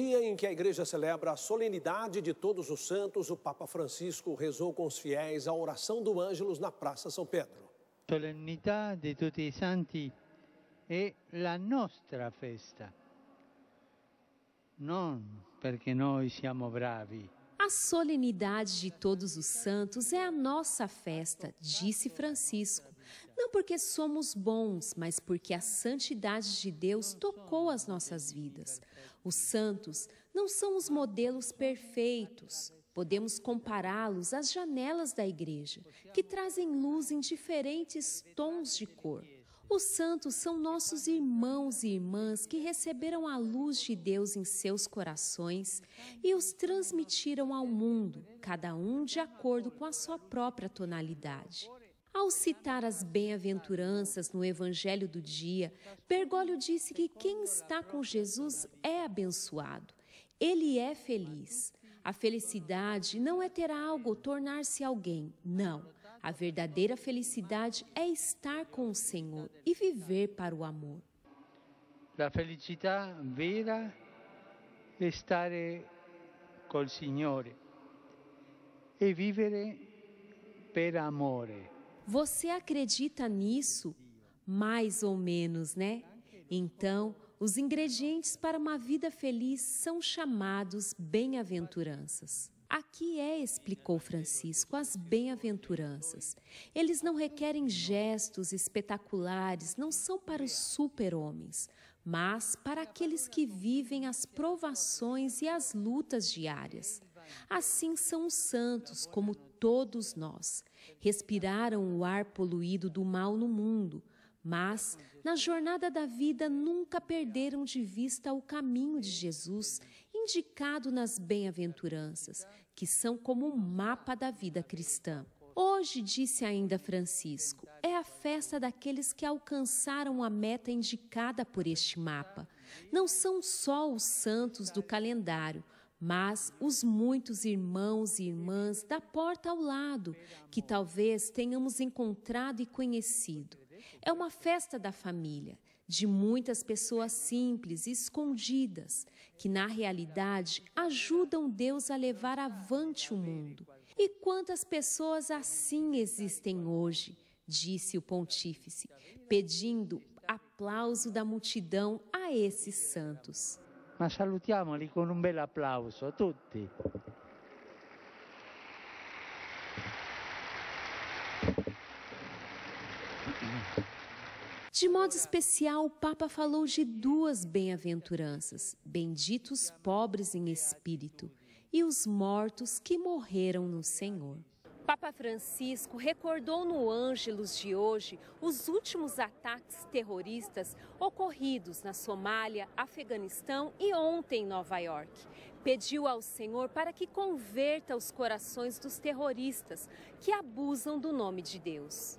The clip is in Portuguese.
Dia em que a igreja celebra a solenidade de Todos os Santos, o Papa Francisco rezou com os fiéis a oração do Ângelus na Praça São Pedro. Solenidade de tutti i santi è é la nostra festa. Non perché noi siamo bravi. A solenidade de Todos os Santos é a nossa festa, disse Francisco não porque somos bons, mas porque a santidade de Deus tocou as nossas vidas. Os santos não são os modelos perfeitos. Podemos compará-los às janelas da igreja, que trazem luz em diferentes tons de cor. Os santos são nossos irmãos e irmãs que receberam a luz de Deus em seus corações e os transmitiram ao mundo, cada um de acordo com a sua própria tonalidade. Ao citar as bem-aventuranças no Evangelho do dia, Bergoglio disse que quem está com Jesus é abençoado, ele é feliz. A felicidade não é ter algo ou tornar-se alguém, não. A verdadeira felicidade é estar com o Senhor e viver para o amor. A felicidade vera é estar com o Senhor e viver per amore. Você acredita nisso? Mais ou menos, né? Então, os ingredientes para uma vida feliz são chamados bem-aventuranças. Aqui é, explicou Francisco, as bem-aventuranças. Eles não requerem gestos espetaculares, não são para os super-homens, mas para aqueles que vivem as provações e as lutas diárias. Assim são os santos, como todos nós. Respiraram o ar poluído do mal no mundo, mas, na jornada da vida, nunca perderam de vista o caminho de Jesus, indicado nas bem-aventuranças, que são como o um mapa da vida cristã. Hoje, disse ainda Francisco, é a festa daqueles que alcançaram a meta indicada por este mapa. Não são só os santos do calendário, mas os muitos irmãos e irmãs da porta ao lado, que talvez tenhamos encontrado e conhecido. É uma festa da família, de muitas pessoas simples e escondidas, que na realidade ajudam Deus a levar avante o mundo. E quantas pessoas assim existem hoje? Disse o pontífice, pedindo aplauso da multidão a esses santos ma salutiamoli con un bel applauso a tutti. De modo especial, o Papa falou de duas bem-aventuranças: benditos pobres em espírito e os mortos que morreram no Senhor. Papa Francisco recordou no Ângelos de hoje os últimos ataques terroristas ocorridos na Somália, Afeganistão e ontem em Nova York. Pediu ao Senhor para que converta os corações dos terroristas que abusam do nome de Deus.